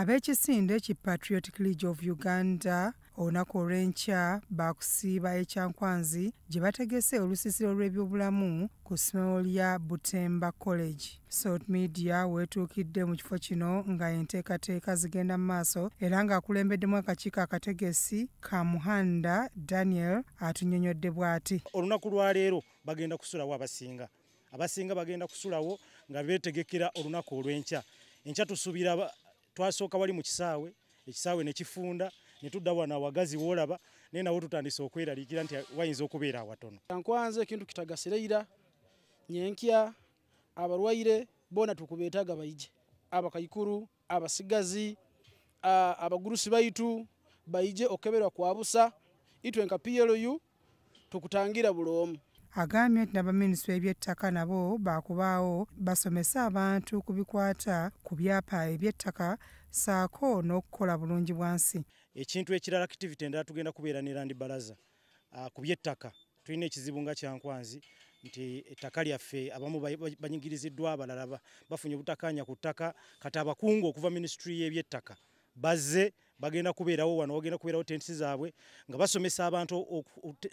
ab'ekisinde ki patriotic league of uganda olunaku olw'enkya baakusiiba ekyankwanzi gye bategese olusisiro lw'ebyobulamu ku somero lya butemba college sout media weetuukidde mu kifo kino nga enteekateeka zigenda mu maaso era ng'akulembeddemu akakiiko akategesi kamuhanda daniel atunyonyodde bw'ati olunaku lwaleero bagenda kusulawo abasinga abasinga bagenda kusulawo nga beetegekera olunaku olw'enkya enkya tusuubira twasooka wali mu kisaawe ekisaawe ne kifunda ne tudda wano awagazi w'olaba naye nawo tutandise okweraliikira nti wayinza okubeera awatono ankwanza ekintu kitagasireira nyenkya abarwaire boona tukubeetaaga bayije abakaikuru abasigazi abagurusi baitu bayije okukeberwa kwa busa itwe nka plu tukutangira buli omu agambye nti n'abaminisitule ebyettaka nabo baakubaawo basomese abantu ku bikwata ku byapa ebyettaka saako n'okukola bulungi bwa nsi ekintu ekirala activity endala tugenda kubeera ne landi balaza ku byettaka tulina ekizibu nga kyankwanzi nti ettaka lyaffe abamu banyigiriziddwa abalala bafunye obutakaanya ku ttaka kati abakungu okuva minisitule y'ebyettaka bazze bagenda kubeerawo wano bagenda kubeerawo tenti zaabwe nga basomesa abantu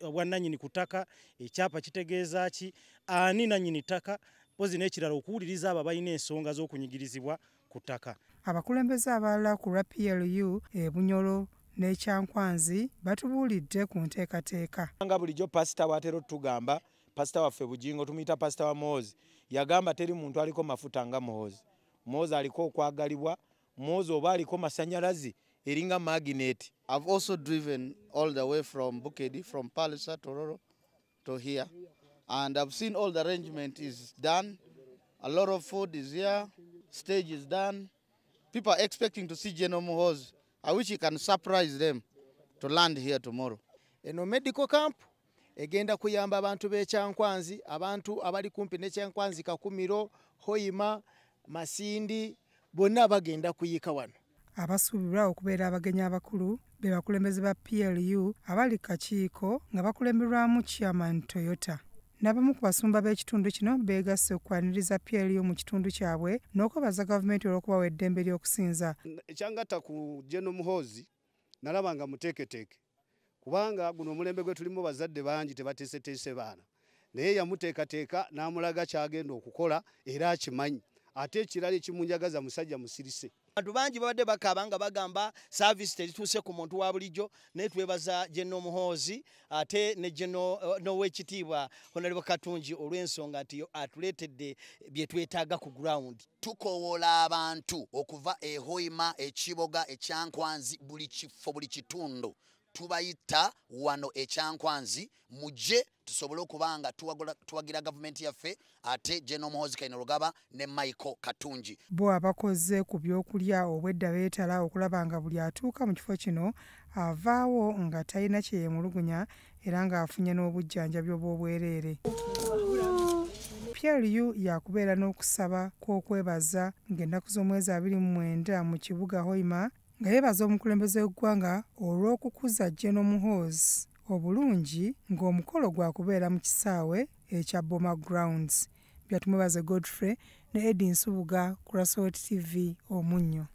obwannannyini ku ttaka ekyapa kitegeeza ki ani nanyini ttaka mpozi n'ekirala okuwuliriza abo balina ensonga z'okunyigirizibwa ku ttaka abakulembeze abalala ku lwa plu ebunyolo n'ekyankwanzi batubuulidde ku nteekateeka nga bulijjo pasita bw'atera otutugamba pasita waffe bujingo tumuyita pasita wa moozi yagamba teri muntu aliko mafuta nga moozi moozi aliko okwagalibwa mozo bali ko masanyalazi eringa magnet I've also driven all the way from Bukedi, from Palisa to Roro to here. And I've seen all the arrangement is done. A lot of food is here. Stage is done. People are expecting to see General mohos I wish he can surprise them to land here tomorrow. Eno medical camp egenda kuyamba abantu b'ekyankwanzi abantu abali kumpi n'ekyankwanzi kakumiro hoima masindi bonna bagenda kuyika wano abasuubirwa okubeera abagenyi abakulu be bakulembeze ba plu abali kakiiko nga bakulemberwamu chairman toyota n'abamu ku basumba b'ekitundu kino beegasse okukwaniriza plu mu kitundu kyabwe n'okwebaza gavumenti olw'okubawa eddembe ly'okusinza ekyangatta ku jeno muhoozi nalaba nga muteeketeeke kubanga guno omulembe gwe tulimu bazadde bangi tebateeseteese baana naye yamuteekateeka n'amulaga kyagenda okukola era akimanyi ate ekirala ekimunjagaza musajja musirise abantu bangi babadde bakaba nga bagamba saavisi tezituuse ku muntu wa bulijjo naye twebaza jeno omuhoozi ate ne jeno eh, n'oweekitiibwa honarebwa katungi olw'ensonga nti atuleetedde bye twetaaga ku gurawundi tukowola abantu okuva ehoima ekiboga ekyankwanzi buli kifo buli kitundu tubayita wano ekyankwanzi mujje tusobole okuba nga tuwagira gavumenti yaffe ate jenomuhozi kainolugaba ne maiko katungi bo abakoze ku byokulya obwedda beetala okulaba nga buli atuuka mu kifo kino avaawo nga talina kyeyemulugunya era ng'afunye n'obujjanjabi obwobwereere pierreu yakubeera n'okusaba kw'okwebaza ng'ennaku z'omwezi 29 mu kibuga hoima nga yeebaza omukulembeze w'eggwanga olw'okukuza jeno muhoozi obulungi ng'omukolo gwa kubeera mu kisaawe ekya boma grounds byatumwebaze godfrey ne edi nsubuga kurasot tv omunnyo